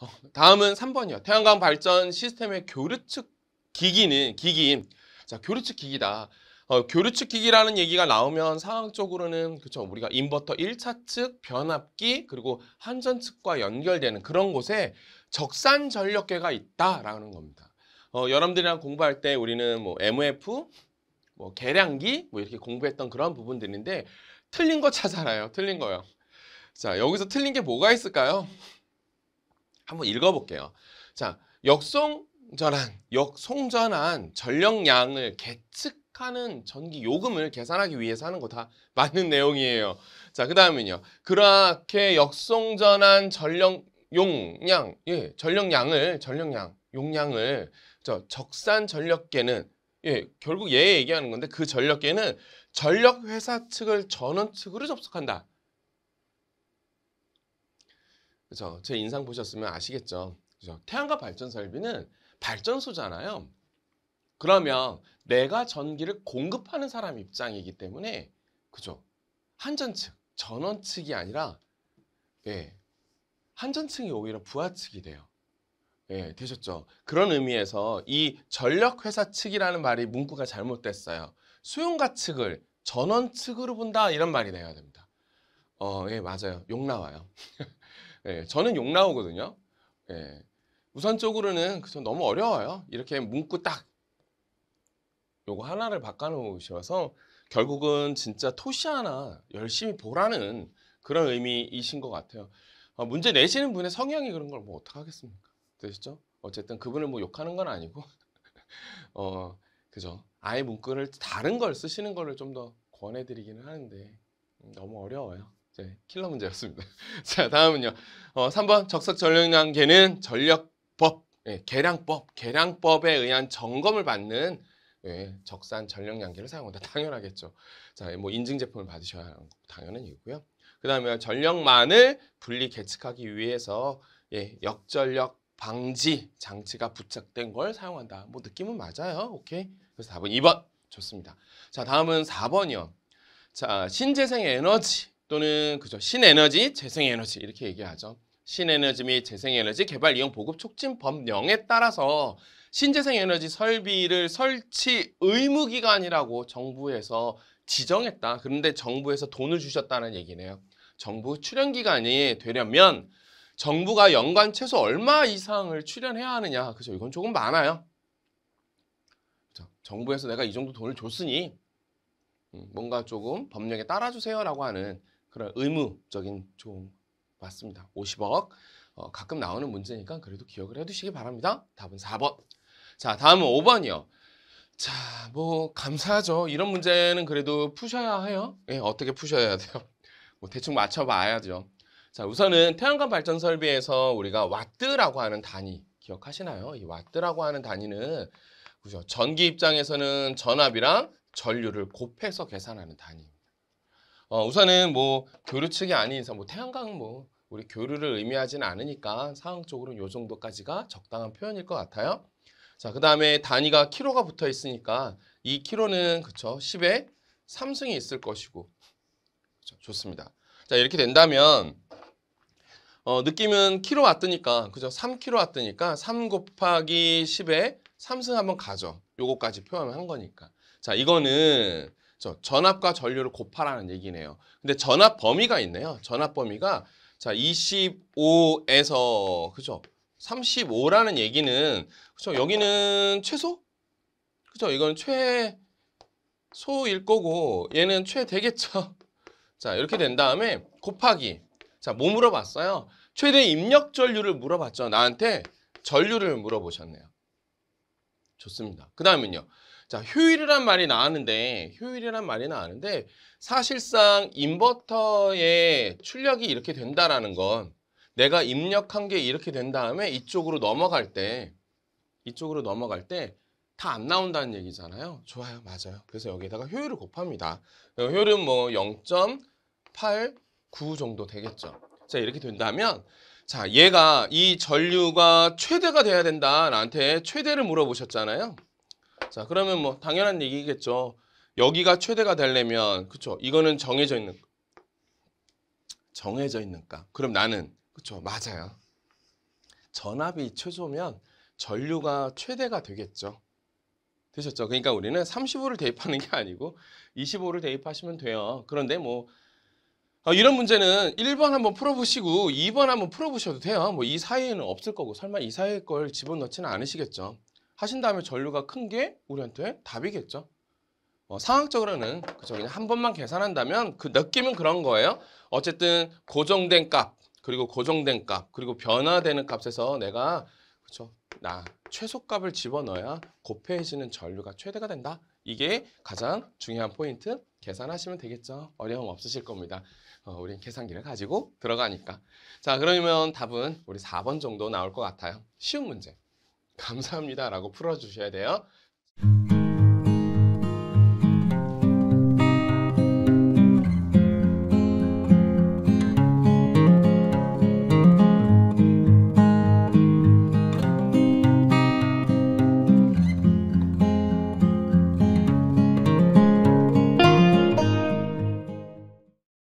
어, 다음은 3번이요. 태양광 발전 시스템의 교류측 기기는 기기인 자, 교류측 기기다. 어, 교류측 기기라는 얘기가 나오면 상황적으로는 그쵸 우리가 인버터 1차 측 변압기 그리고 한전 측과 연결되는 그런 곳에 적산 전력계가 있다라는 겁니다. 어, 여러분들이랑 공부할 때 우리는 뭐 MF, 뭐 계량기 뭐 이렇게 공부했던 그런 부분들인데 틀린 거 찾아라요. 틀린 거요. 자 여기서 틀린 게 뭐가 있을까요? 한번 읽어볼게요. 자, 역송전환 역송전환 전력량을 계측하는 전기 요금을 계산하기 위해서 하는 거 다 맞는 내용이에요. 자, 그 다음은요. 그렇게 역송전환 전력 용량, 예, 전력량을, 전력량, 용량을 저 적산 전력계는 예, 결국 얘 얘기하는 건데 그 전력계는 전력회사 측을 전원 측으로 접속한다. 그죠제 인상 보셨으면 아시겠죠. 그죠 태양과 발전 설비는 발전소잖아요. 그러면 내가 전기를 공급하는 사람 입장이기 때문에 그죠. 한전 측, 전원 측이 아니라 예. 한전 측이 오히려 부하 측이 돼요. 예, 되셨죠? 그런 의미에서 이 전력회사 측이라는 말이 문구가 잘못됐어요. 수용가 측을 전원 측으로 본다 이런 말이 돼야 됩니다. 어, 예, 맞아요. 욕 나와요. 예, 저는 욕 나오거든요. 예, 우선적으로는 그저 너무 어려워요. 이렇게 문구 딱 요거 하나를 바꿔놓으셔서 결국은 진짜 토시 하나 열심히 보라는 그런 의미이신 것 같아요. 어, 문제 내시는 분의 성향이 그런 걸 뭐 어떡하겠습니까? 되시죠? 어쨌든 그분을 뭐 욕하는 건 아니고 어 그죠? 아예 문구를 다른 걸 쓰시는 거를 좀더 권해드리기는 하는데 너무 어려워요. 네, 킬러 문제였습니다. 자, 다음은요. 어, 3번 적석 전력량계는 전력법, 예, 계량법, 계량법에 의한 점검을 받는 예, 적산 전력량계를 사용한다. 당연하겠죠. 자, 뭐 인증 제품을 받으셔야 하는 거 당연한 이유고요. 그 다음에 전력만을 분리 계측하기 위해서 예, 역전력 방지 장치가 부착된 걸 사용한다. 뭐 느낌은 맞아요. 오케이. 그래서 답은 2번. 좋습니다. 자, 다음은 4번이요. 자, 신재생 에너지 또는 그죠 신에너지, 재생에너지 이렇게 얘기하죠. 신에너지 및 재생에너지 개발 이용 보급 촉진 법령에 따라서 신재생에너지 설비를 설치 의무 기관이라고 정부에서 지정했다. 그런데 정부에서 돈을 주셨다는 얘기네요. 정부 출연 기관이 되려면 정부가 연간 최소 얼마 이상을 출연해야 하느냐. 그죠? 이건 조금 많아요. 그렇 정부에서 내가 이 정도 돈을 줬으니 음, 뭔가 조금 법령에 따라주세요라고 하는 그런 의무적인 조항 맞습니다. 50억 어, 가끔 나오는 문제니까 그래도 기억을 해두시기 바랍니다. 답은 4번. 자 다음은 5번이요. 자, 뭐 감사하죠. 이런 문제는 그래도 푸셔야 해요. 예, 어떻게 푸셔야 돼요? 뭐 대충 맞춰봐야죠. 자, 우선은 태양광 발전 설비에서 우리가 와트라고 하는 단위 기억하시나요? 이 와트라고 하는 단위는 그죠? 전기 입장에서는 전압이랑 전류를 곱해서 계산하는 단위. 입니다 어, 우선은 뭐 교류 측이 아닌 이상 뭐 뭐태양광뭐 우리 교류를 의미하지는 않으니까 상황적으로는 이 정도까지가 적당한 표현일 것 같아요. 자, 그 다음에 단위가 키로가 붙어 있으니까 이 키로는 그쵸 10에 3승이 있을 것이고 그쵸? 좋습니다. 자, 이렇게 된다면 어, 느낌은 키로 왔으니까 그죠? 3키로 왔으니까 3 곱하기 10에 3승 한번 가죠. 요거까지 표현한 거니까. 자, 이거는 저 전압과 전류를 곱하라는 얘기네요. 근데 전압 범위가 있네요. 전압 범위가 자 25에서 그죠? 35라는 얘기는 그죠? 여기는 최소? 그죠? 이건 최소일 거고 얘는 최대겠죠. 자 이렇게 된 다음에 곱하기 자 뭐 물어봤어요? 최대 입력 전류를 물어봤죠. 나한테 전류를 물어보셨네요. 좋습니다. 그 다음은요. 자, 효율이란 말이 나왔는데, 효율이란 말이 나왔는데, 사실상 인버터의 출력이 이렇게 된다라는 건 내가 입력한 게 이렇게 된 다음에 이쪽으로 넘어갈 때, 이쪽으로 넘어갈 때 다 안 나온다는 얘기잖아요. 좋아요. 맞아요. 그래서 여기에다가 효율을 곱합니다. 효율은 뭐 0.89 정도 되겠죠. 자, 이렇게 된다면 자, 얘가 이 전류가 최대가 돼야 된다. 나한테 최대를 물어보셨잖아요. 자 그러면 뭐 당연한 얘기겠죠. 여기가 최대가 되려면 그쵸? 이거는 정해져 있는 정해져 있는 값. 그럼 나는 그쵸? 맞아요. 전압이 최소면 전류가 최대가 되겠죠. 되셨죠? 그러니까 우리는 35를 대입하는 게 아니고 25를 대입하시면 돼요. 그런데 뭐 어, 이런 문제는 1번 한번 풀어보시고 2번 한번 풀어보셔도 돼요. 뭐 이 사이에는 없을 거고 설마 이 사이에 걸 집어넣지는 않으시겠죠. 하신 다음에 전류가 큰 게 우리한테 답이겠죠. 어, 상황적으로는 그저 그냥 한 번만 계산한다면 그 느낌은 그런 거예요. 어쨌든 고정된 값 그리고 고정된 값 그리고 변화되는 값에서 내가 그쵸 나 최소값을 집어넣어야 곱해지는 전류가 최대가 된다. 이게 가장 중요한 포인트 계산하시면 되겠죠. 어려움 없으실 겁니다. 어, 우린 계산기를 가지고 들어가니까. 자 그러면 답은 우리 4번 정도 나올 것 같아요. 쉬운 문제. 감사합니다라고 풀어주셔야 돼요.